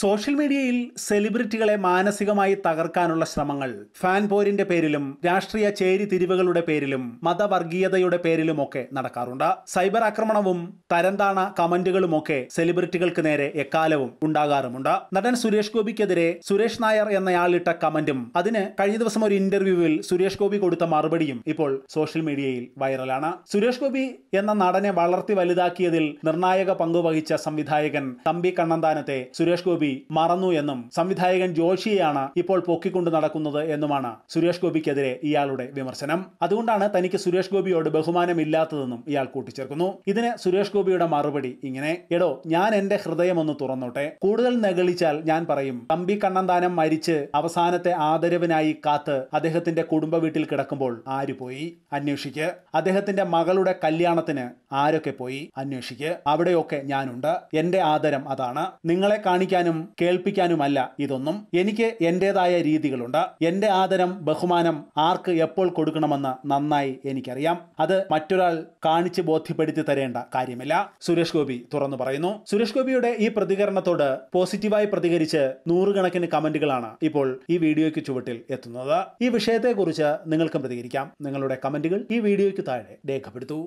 social മീഡിയയിൽ സെലിബ്രിറ്റികളെ മാനസികമായി തകർക്കാനുള്ള ശ്രമങ്ങൾ ഫാൻ പോരിന്റെ പേരിലും രാഷ്ട്രീയ ചേരിതിരിവുകളുടെ പേരിലും മതവർഗീയതയുടെ പേരിലുമൊക്കെ നടക്കാറുണ്ട് സൈബർ ആക്രമണവും തരംതാണ കമന്റുകളുമൊക്കെ സെലിബ്രിറ്റികൾക്ക് നേരെ എക്കാലവും ഉണ്ടാകാറുമുണ്ട് നടൻ സുരേഷ് ഗോപിക്കെതിരെ സുരേഷ് നായർ എന്നയാളിട്ട കമന്റും അതിന് കഴിഞ്ഞ ദിവസം ഒരു ഇന്റർവ്യൂവിൽ സുരേഷ് ഗോപി കൊടുത്ത മറുപടിയും ഇപ്പോൾ സോഷ്യൽ മീഡിയയിൽ വൈറലാണ് സുരേഷ് ഗോപി എന്ന നടനെ വളർത്തി വലുതാക്കിയതിൽ നിർണായക പങ്കുവഹിച്ച സംവിധായകൻ തമ്പി കണ്ണന്താനത്തെ സുരേഷ് ഗോപി ഗോപി മറന്നു എന്നും സംവിധായകൻ ജോഷിയെയാണ് ഇപ്പോൾ പൊക്കിക്കൊണ്ട് നടക്കുന്നത് എന്നുമാണ് സുരേഷ് ഗോപിക്കെതിരെ ഇയാളുടെ വിമർശനം അതുകൊണ്ടാണ് തനിക്ക് സുരേഷ് ഗോപിയോട് ബഹുമാനമില്ലാത്തതെന്നും ഇയാൾ കൂട്ടിച്ചേർക്കുന്നു ഇതിന് സുരേഷ് ഗോപിയുടെ മറുപടി ഇങ്ങനെ എടോ ഞാൻ എന്റെ ഹൃദയം ഒന്ന് തുറന്നോട്ടെ കൂടുതൽ നഗളിച്ചാൽ ഞാൻ പറയും തമ്പി കണ്ണന്താനം മരിച്ച് അവസാനത്തെ ആദരവിനായി കാത്ത് അദ്ദേഹത്തിന്റെ കുടുംബ വീട്ടിൽ കിടക്കുമ്പോൾ ആര് പോയി അന്വേഷിക്ക് അദ്ദേഹത്തിന്റെ മകളുടെ കല്യാണത്തിന് ആരൊക്കെ പോയി അന്വേഷിക്ക് അവിടെയൊക്കെ ഞാനുണ്ട് എന്റെ ആദരം അതാണ് നിങ്ങളെ കാണിക്കാനും പറയാനും കേൾപ്പിക്കാനുമല്ല ഇതൊന്നും എനിക്ക് എന്റേതായ രീതികളുണ്ട് എന്റെ ആദരം ബഹുമാനം ആർക്ക് എപ്പോൾ കൊടുക്കണമെന്ന് നന്നായി എനിക്കറിയാം അത് മറ്റൊരാൾ കാണിച്ച് ബോധ്യപ്പെടുത്തി തരേണ്ട കാര്യമില്ല സുരേഷ് ഗോപി തുറന്നു പറയുന്നു സുരേഷ് ഗോപിയുടെ ഈ പ്രതികരണത്തോട് പോസിറ്റീവായി പ്രതികരിച്ച് നൂറുകണക്കിന് കമന്റുകളാണ് ഇപ്പോൾ ഈ വീഡിയോയ്ക്ക് ചുവട്ടിൽ എത്തുന്നത് ഈ വിഷയത്തെക്കുറിച്ച് നിങ്ങൾക്കും പ്രതികരിക്കാം നിങ്ങളുടെ കമന്റുകൾ ഈ വീഡിയോയ്ക്ക് താഴെ രേഖപ്പെടുത്തൂ